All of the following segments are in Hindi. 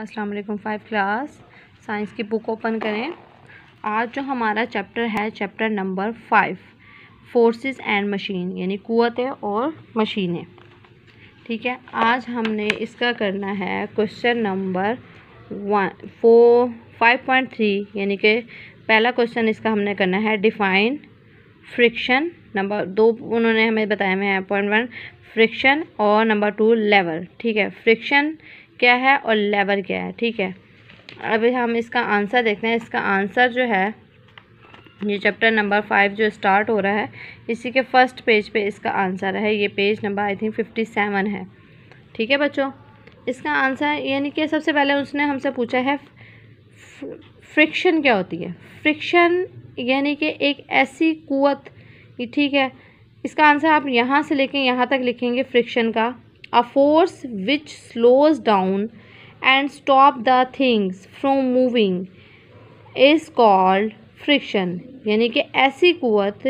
अस्सलाम वालेकुम फाइव क्लास साइंस की बुक ओपन करें आज जो हमारा चैप्टर है chapter number five forces and machine यानी कुतें और मशीनें ठीक है आज हमने इसका करना है question number one four five point three यानी कि पहला क्वेश्चन इसका हमने करना है डिफाइन फ्रिक्शन नंबर दो उन्होंने हमें बताया हैं पॉइंट वन फ्रिक्शन और नंबर टू लेवल ठीक है फ्रिक्शन क्या है और लेबर क्या है ठीक है अभी हम इसका आंसर देखते हैं इसका आंसर जो है ये चैप्टर नंबर फाइव जो स्टार्ट हो रहा है इसी के फर्स्ट पेज पे इसका आंसर है ये page number I think fifty seven है ठीक है बच्चों इसका आंसर यानी कि सबसे पहले उसने हमसे पूछा है फ्रिक्शन क्या होती है फ्रिक्शन यानी कि एक ऐसी कुत ठीक है इसका आंसर आप यहाँ से लेके यहाँ तक लिखेंगे फ्रिक्शन का a force which slows down and stop the things from moving is called friction यानी कि ऐसी कुत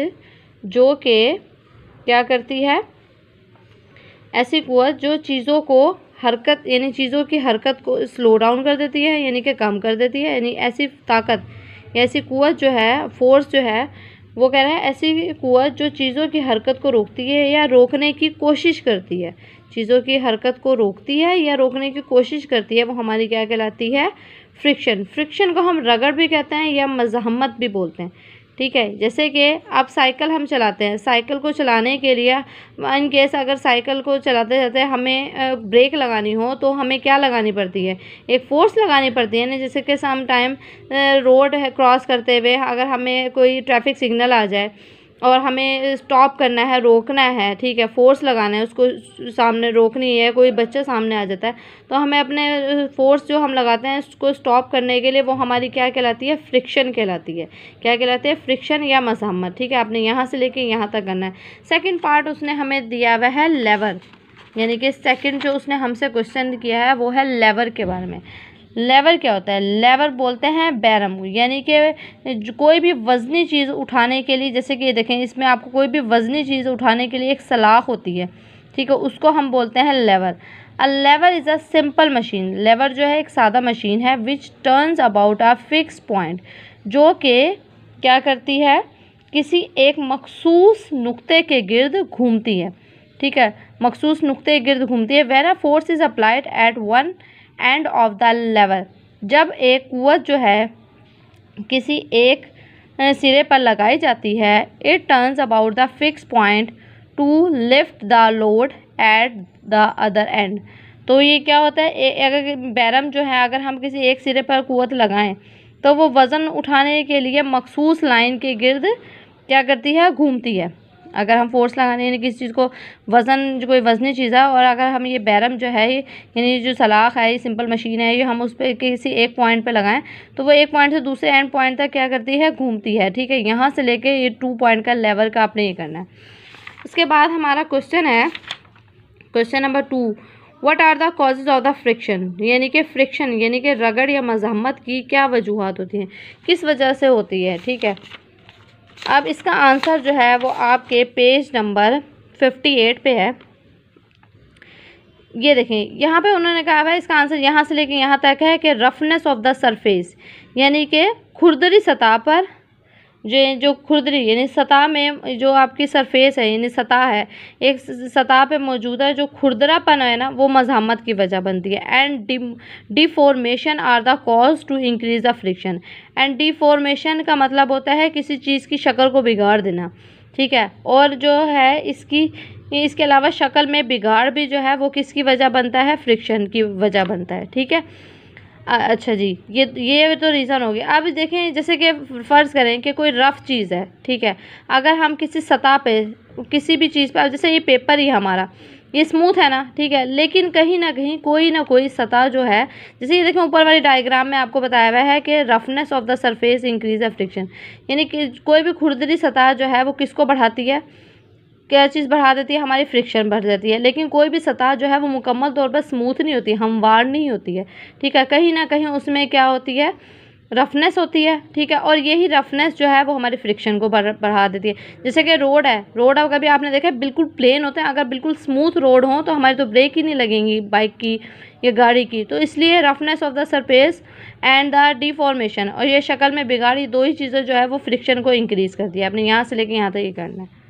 जो के क्या करती है ऐसी कुत जो चीज़ों को हरकत यानी चीज़ों की हरकत को स्लो डाउन कर देती है यानी कि कम कर देती है यानी ऐसी ताकत ऐसी कुत जो है फोर्स जो है वो कह रहा है ऐसी कुत जो चीज़ों की हरकत को रोकती है या रोकने की कोशिश करती है चीज़ों की हरकत को रोकती है या रोकने की कोशिश करती है वो हमारी क्या कहलाती है फ्रिक्शन फ्रिक्शन को हम रगड़ भी कहते हैं या मजहमत भी बोलते हैं ठीक है जैसे कि अब साइकिल हम चलाते हैं साइकिल को चलाने के लिए इन केस अगर साइकिल को चलाते जाते हमें ब्रेक लगानी हो तो हमें क्या लगानी पड़ती है एक फ़ोर्स लगानी पड़ती है ना जैसे कि सम टाइम रोड क्रॉस करते हुए अगर हमें कोई ट्रैफिक सिग्नल आ जाए और हमें स्टॉप करना है रोकना है ठीक है फ़ोर्स लगाना है उसको सामने रोकनी है कोई बच्चा सामने आ जाता है तो हमें अपने फ़ोर्स जो हम लगाते हैं उसको स्टॉप करने के लिए वो हमारी क्या कहलाती है फ्रिक्शन कहलाती है क्या कहलाती है फ्रिक्शन या मसम्मत ठीक है आपने यहाँ से लेके यहाँ तक करना है सेकेंड पार्ट उसने हमें दिया हुआ है लेवर यानी कि सेकेंड जो उसने हमसे क्वेश्चन किया है वो है लेवर के बारे में लेवर क्या होता है लेवर बोलते हैं बैरम यानी कि कोई भी वजनी चीज़ उठाने के लिए जैसे कि ये देखें इसमें आपको कोई भी वजनी चीज़ उठाने के लिए एक सलाख होती है ठीक है उसको हम बोलते हैं lever a lever is a simple machine lever जो है एक सादा मशीन है which turns about a fix point जो कि क्या करती है किसी एक मखसूस नुक्ते के गिर्द घूमती है ठीक है मखसूस नुक्ते गिर्द घूमती है where a force is applied at one end of the level जब एक कुत जो है किसी एक सिरे पर लगाई जाती है it turns about the fix point to lift the load at the other end तो ये क्या होता है ए, अगर बैरम जो है अगर हम किसी एक सिरे पर कुत लगाएं तो वो वज़न उठाने के लिए मखसूस लाइन के गर्द क्या करती है घूमती है अगर हम फोर्स लगाने यानी किसी चीज़ को वज़न जो कोई वज़नी चीज़ है और अगर हम ये बैरम जो है यानी जो सलाख है ये सिंपल मशीन है ये हम उस पर किसी एक पॉइंट पे लगाएं तो वो एक पॉइंट से दूसरे एंड पॉइंट तक क्या करती है घूमती है ठीक है यहाँ से लेके ये टू पॉइंट का लेवल का आपने ये करना है उसके बाद हमारा क्वेश्चन है question number two what are the causes of the friction यानी कि फ्रिक्शन यानी कि रगड़ या मजम्मत की क्या वजूहत होती हैं किस वजह से होती है ठीक है अब इसका आंसर जो है वो आपके पेज नंबर फिफ्टी एट पे है ये देखें यहाँ पे उन्होंने कहा है इसका आंसर यहाँ से लेकर यहाँ तक है कि रफनेस ऑफ द सरफेस यानी कि खुरदरी सतह पर जो जो खुरदरी यानी सतह में जो आपकी सरफेस है यानी सतह है एक सतह पे मौजूद है जो खुरदरापन है ना वो मजामत की वजह बनती है and deformation are the cause to increase the friction and deformation का मतलब होता है किसी चीज़ की शक्ल को बिगाड़ देना ठीक है और जो है इसकी इसके अलावा शक्ल में बिगाड़ भी जो है वो किसकी वजह बनता है फ्रिक्शन की वजह बनता है ठीक है अच्छा जी ये ये तो रीज़न हो गया अब देखें जैसे कि फ़र्ज़ करें कि कोई रफ़ चीज़ है ठीक है अगर हम किसी सतह पे किसी भी चीज़ पर जैसे ये पेपर ही हमारा ये स्मूथ है ना ठीक है लेकिन कहीं ना कहीं कोई ना कोई सतह जो है जैसे ये देखें ऊपर वाली डायग्राम में आपको बताया हुआ है कि roughness of the surface increase of friction यानी कि कोई भी खुरदरी सतह जो है वो किसको बढ़ाती है क्या चीज़ बढ़ा देती है हमारी फ्रिक्शन बढ़ जाती है लेकिन कोई भी सतह जो है वो मुकम्मल तौर पर स्मूथ नहीं होती हमवार नहीं होती है ठीक है कहीं ना कहीं उसमें क्या होती है रफनेस होती है ठीक है और यही रफनेस जो है वो हमारे फ्रिक्शन को बढ़ा देती है जैसे कि रोड है रोड अगर भी आपने देखा है बिल्कुल प्लेन होते हैं अगर बिल्कुल स्मूथ रोड हो तो हमारी तो ब्रेक ही नहीं लगेंगी बाइक की या गाड़ी की तो इसलिए roughness of the surface and the deformation और ये शक्ल में बिगाड़ी दो ही चीज़ें जो है वो फ्रिक्शन को इंक्रीज़ करती है आपने यहाँ से लेके यहाँ तक ये करना है